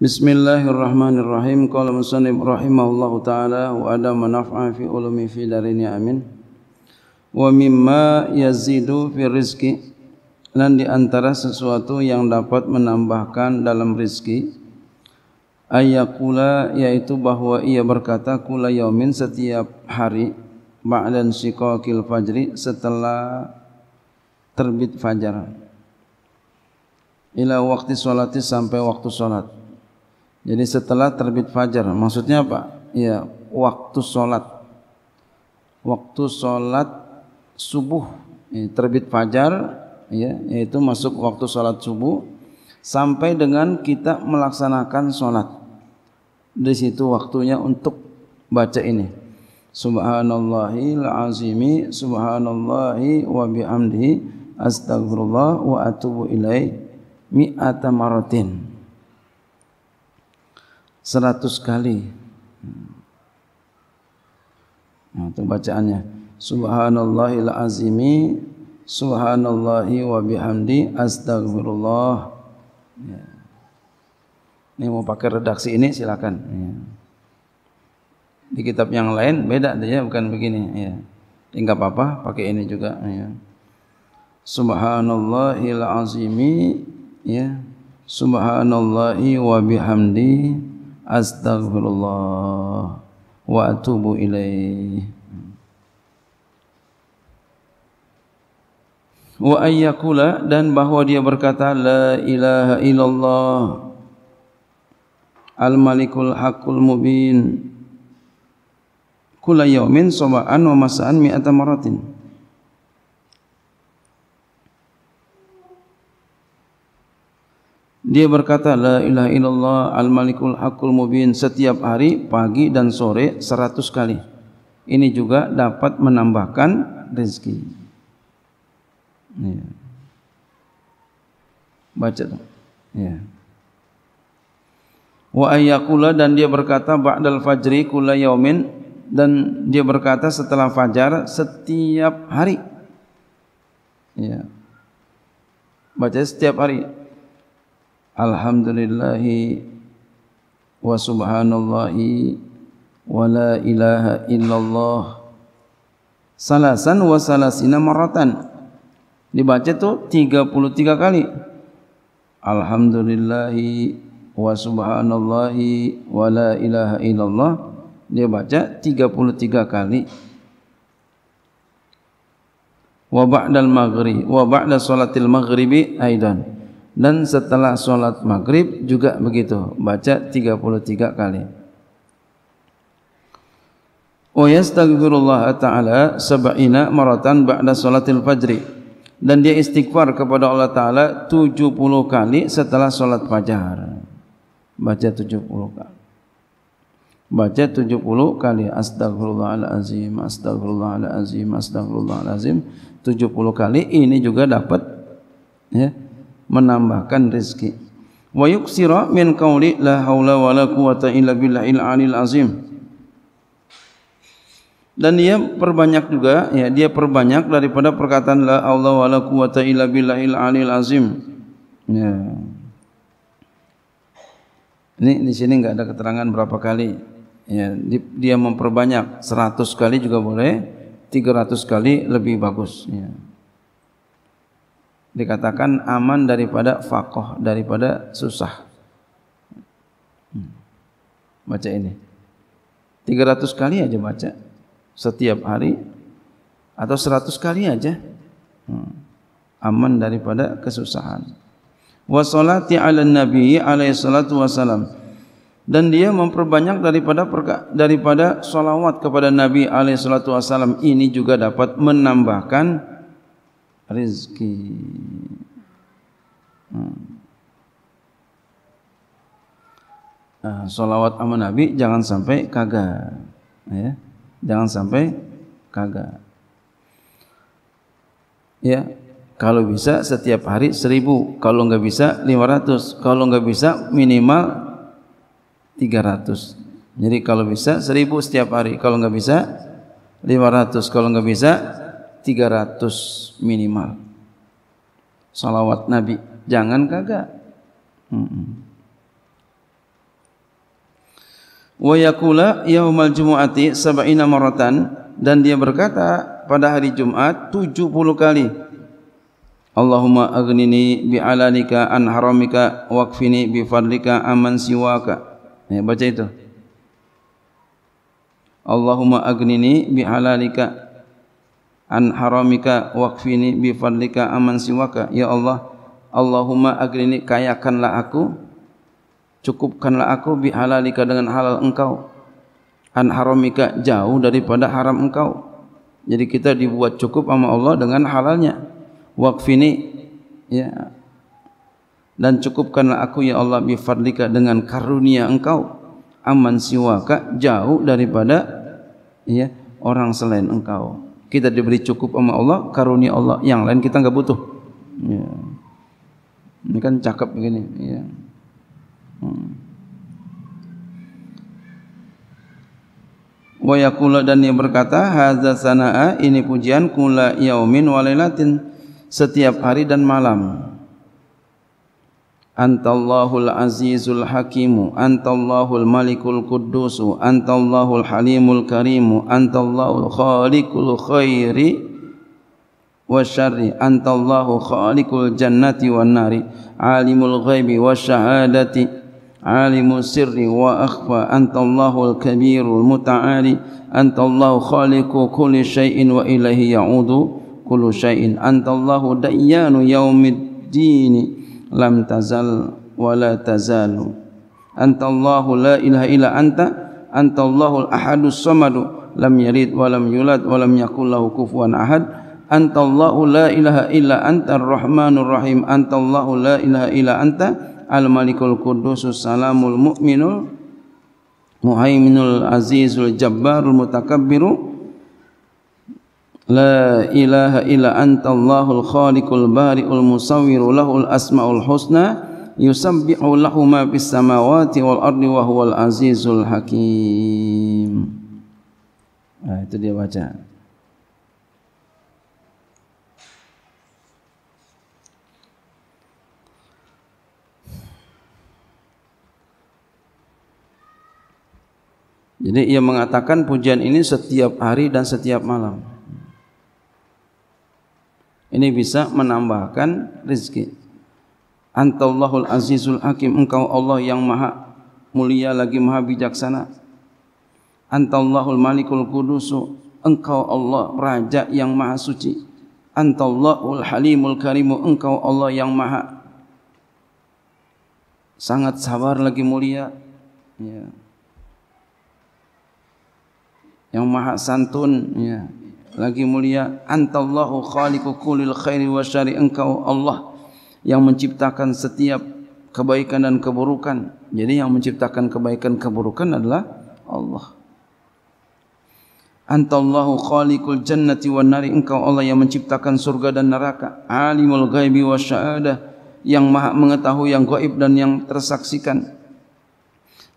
Bismillahirrahmanirrahim. Qala musannif rahimahullahu taala wa ada manafa'a fi ulumi fi darini amin. Wa mimma yazidu fi rizqi dan di antara sesuatu yang dapat menambahkan dalam rizki ayakula yaitu bahwa ia berkata kula yaumin setiap hari ba'dan siqaqil fajri setelah terbit fajar ila waktu salati sampai waktu salat jadi setelah terbit fajar, maksudnya apa? Ya, waktu sholat. Waktu sholat subuh. Ya, terbit fajar, ya, yaitu masuk waktu sholat subuh. Sampai dengan kita melaksanakan sholat. Di situ waktunya untuk baca ini. Subhanallahi azimi subhanallahi wa bihamdihi astaghfirullah wa atubu ilaih mi'ata maratin seratus kali. Nah, hmm. itu bacaannya. Subhanallahil azimi Subhanallahi wa bihamdi astaghfirullah. Ya. Ini mau pakai redaksi ini silakan. Ya. Di kitab yang lain beda dia ya, bukan begini ya. Enggak apa-apa pakai ini juga ya. Subhanallahil azimi ya. Subhanallahi wa bihamdi astaghfirullah wa atubu ilaih wa ayyakula dan bahwa dia berkata la ilaha illallah al malikul haqqul mubin kula yaumin soba'an wa masaan mi'ata maratin maratin Dia berkata la ilaha illallah al-malikul haqqul mubin setiap hari pagi dan sore seratus kali. Ini juga dapat menambahkan rezeki. Ya. Baca tu. Ya. Wa ayyakula dan dia berkata ba'dal fajri kula yaumin dan dia berkata setelah fajar setiap hari. Ya. Baca setiap hari. Alhamdulillahi wa subhanallahi wa la ilaha illallah salasan wa salasina maratan dibaca tu 33 kali Alhamdulillahi wa subhanallahi wa la ilaha illallah dia baca 33 kali wa ba'dal maghrib wa ba'da salatil maghribi aidan dan setelah sholat maghrib juga begitu baca 33 kali wa yastaghfirullah ta'ala sab'ina maratan ba'da solatil fajri dan dia istighfar kepada Allah Ta'ala 70 kali setelah sholat fajar baca 70 kali baca 70 kali azim azim astaghfirullahalazim astaghfirullahalazim astaghfirullahalazim 70 kali ini juga dapat ya menambahkan rezeki wa yuksira min qawli la haula wa la quwata illa billah il alil azim dan dia perbanyak juga ya dia perbanyak daripada perkataan la haula wa la quwata illa billah il alil azim ya ini di sini enggak ada keterangan berapa kali ya dia memperbanyak 100 kali juga boleh 300 kali lebih bagus ya dikatakan aman daripada faqah daripada susah hmm. baca ini 300 kali aja baca setiap hari atau 100 kali aja hmm. aman daripada kesusahan wa salati ala nabi alaihi salatu wasalam dan dia memperbanyak daripada perka, daripada selawat kepada nabi alaihi salatu wasalam ini juga dapat menambahkan rizki hmm. Nah, solawat sama Nabi jangan sampai kagak, ya, jangan sampai kagak. Ya, kalau bisa setiap hari seribu, kalau nggak bisa lima ratus, kalau nggak bisa minimal tiga ratus. Jadi kalau bisa seribu setiap hari, kalau nggak bisa lima ratus, kalau nggak bisa 300 minimal salawat Nabi jangan kagak wa yakula yaumal jumu'ati sabaina maratan dan dia berkata pada hari Jumat 70 kali Allahumma agnini bi alalika an haramika waqfini bi fadlika aman siwaka ya, baca itu Allahumma agnini bi alalika an haramika waqfini bi fadlika aman siwaka ya Allah Allahumma agrini kayakanlah aku cukupkanlah aku bi halalika dengan halal engkau an haramika jauh daripada haram engkau jadi kita dibuat cukup sama Allah dengan halalnya waqfini ya dan cukupkanlah aku ya Allah bi fadlika dengan karunia engkau aman siwaka jauh daripada ya orang selain engkau kita diberi cukup sama Allah karunia Allah yang lain kita enggak butuh ya. ini kan cakep begini ya. Hmm. wa yaqulu dan yang berkata hadza sanaa ini pujian kula yaumin walailatin setiap hari dan malam أنت الله العزيز الحكيم أنت الله الملك القدوس أنت الله الحليم الكريم أنت الله الخالق الخير والشر أنت الله خالق الجنة والنار عالم الغيب والشهادة عالم السر وأخفى أنت الله الكبير المتعالي أنت الله خالق كل شيء وإليه يعود كل شيء أنت الله ديان يوم الدين lam tazal wa la tazalu anta allahu la ilaha illa anta anta allahul ahadu samadu lam yarid, wa lam yulad wa lam yakul lahu kufuwan ahad anta allahu la ilaha illa anta arrahmanur rahim anta allahu la ilaha illa anta al malikul quddus salamul mu'minul muhaiminul azizul jabbarul mutakabbirul لا إله إلا أنت الله الخالق البارئ المصور له الأسماء الحسنى يسبح له ما في السماوات والأرض وهو العزيز الحكيم Nah, itu dia baca. Jadi ia mengatakan pujian ini setiap hari dan setiap malam. Ini bisa menambahkan rezeki. Antallahul Azizul Hakim, engkau Allah yang Maha Mulia lagi Maha Bijaksana. Antallahul Malikul Kudus, engkau Allah Raja yang Maha Suci. Antallahul Halimul Karim, engkau Allah yang Maha sangat sabar lagi mulia. Ya. Yang Maha Santun, ya lagi mulia antallahu khaliqu kullil khairi wa syari engkau Allah yang menciptakan setiap kebaikan dan keburukan jadi yang menciptakan kebaikan keburukan adalah Allah antallahu khaliqul jannati wan nari engkau Allah yang menciptakan surga dan neraka alimul ghaibi wa syahadah yang maha mengetahui yang gaib dan yang tersaksikan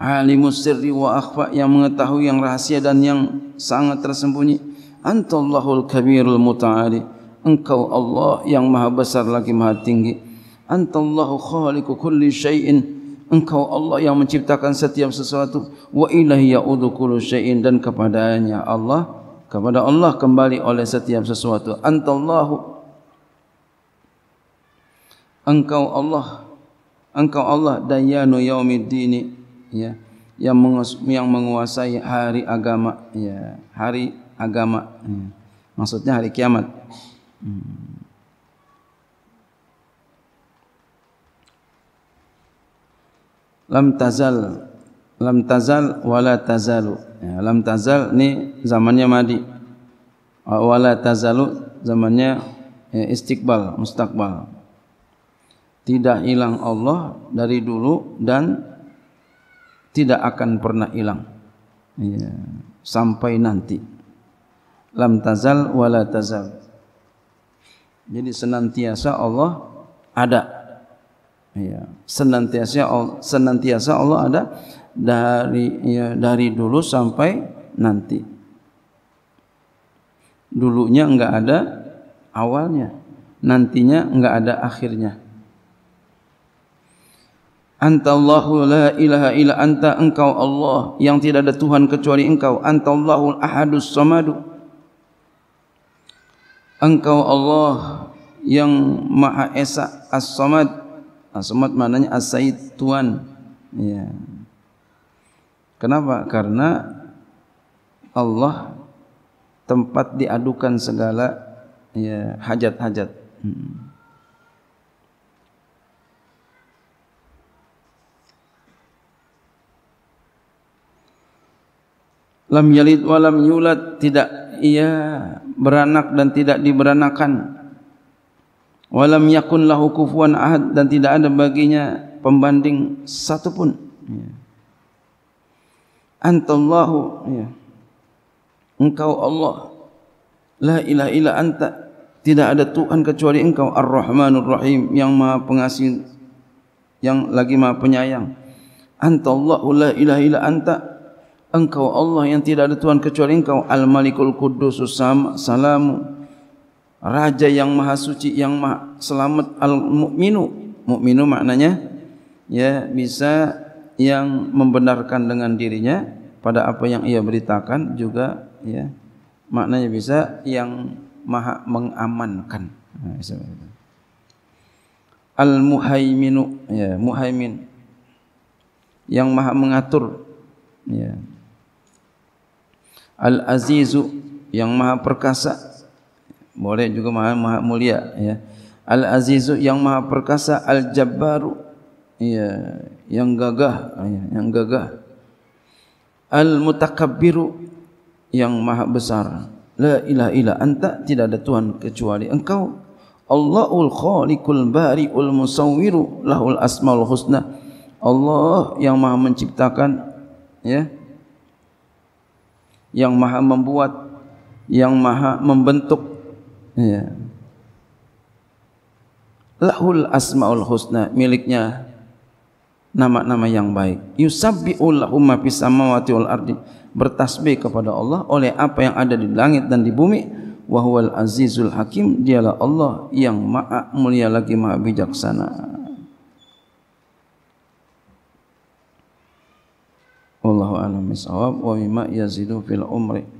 Alimus sirri wa akhfa yang mengetahui yang rahasia dan yang sangat tersembunyi. Antallahul kabirul muta'ali Engkau Allah yang maha besar lagi maha tinggi Antallahu khaliku kulli syai'in Engkau Allah yang menciptakan setiap sesuatu Wa ilahi ya'udhu kulu syai'in Dan kepadanya Allah Kepada Allah kembali oleh setiap sesuatu Antallahu Engkau Allah Engkau Allah dayanu Dini. ya yang menguasai hari agama ya hari agama. Hmm. Maksudnya hari kiamat. Hmm. Lam tazal, lam tazal, wala tazalu. Ya, lam tazal ni zamannya madi. Wala tazalu zamannya ya, istiqbal, mustaqbal. Tidak hilang Allah dari dulu dan tidak akan pernah hilang ya, sampai nanti lam tazal wala tazal jadi senantiasa Allah ada ya senantiasa senantiasa Allah ada dari ya, dari dulu sampai nanti dulunya enggak ada awalnya nantinya enggak ada akhirnya Antallahu la ilaha illa anta engkau Allah yang tidak ada Tuhan kecuali engkau. Anta Allahul ahadus samadu. Engkau Allah yang Maha Esa As-Samad. As-Samad maknanya as sayyid Tuhan. Ya. Kenapa? Karena Allah tempat diadukan segala ya, hajat-hajat. Hmm. lam yalid wa lam yulad tidak ia beranak dan tidak diberanakan wa lam yakun lahu kufuwan ahad dan tidak ada baginya pembanding satu pun ya antallahu ya engkau Allah la ilaha illa anta tidak ada tuhan kecuali engkau ar-rahmanur rahim yang maha pengasih yang lagi maha penyayang antallahu la ilaha illa anta Engkau Allah yang tidak ada Tuhan kecuali engkau Al-Malikul Kudus Usama Salamu Raja yang maha suci yang maha selamat Al-Mu'minu Mu'minu maknanya Ya bisa yang membenarkan dengan dirinya Pada apa yang ia beritakan juga ya Maknanya bisa yang maha mengamankan Al-Muhaiminu ya, Muhaimin Yang maha mengatur Ya Al-Azizu yang maha perkasa boleh juga maha, maha mulia ya. Al-Azizu yang maha perkasa Al-Jabbaru ya, yang gagah ya, yang gagah Al-Mutakabbiru yang maha besar La ilaha illa anta tidak ada Tuhan kecuali engkau Allahul Khaliqul Bari'ul Musawwiru lahul Asmaul Husna Allah yang maha menciptakan ya yeah yang maha membuat yang maha membentuk ya. lahul asma'ul husna miliknya nama-nama yang baik yusabbi'ul lahumma fis samawati wal ardi bertasbih kepada Allah oleh apa yang ada di langit dan di bumi wa huwal azizul hakim dialah Allah yang maha mulia lagi maha bijaksana Wallahu a'lam bishawab wa mimma yazidu fil umri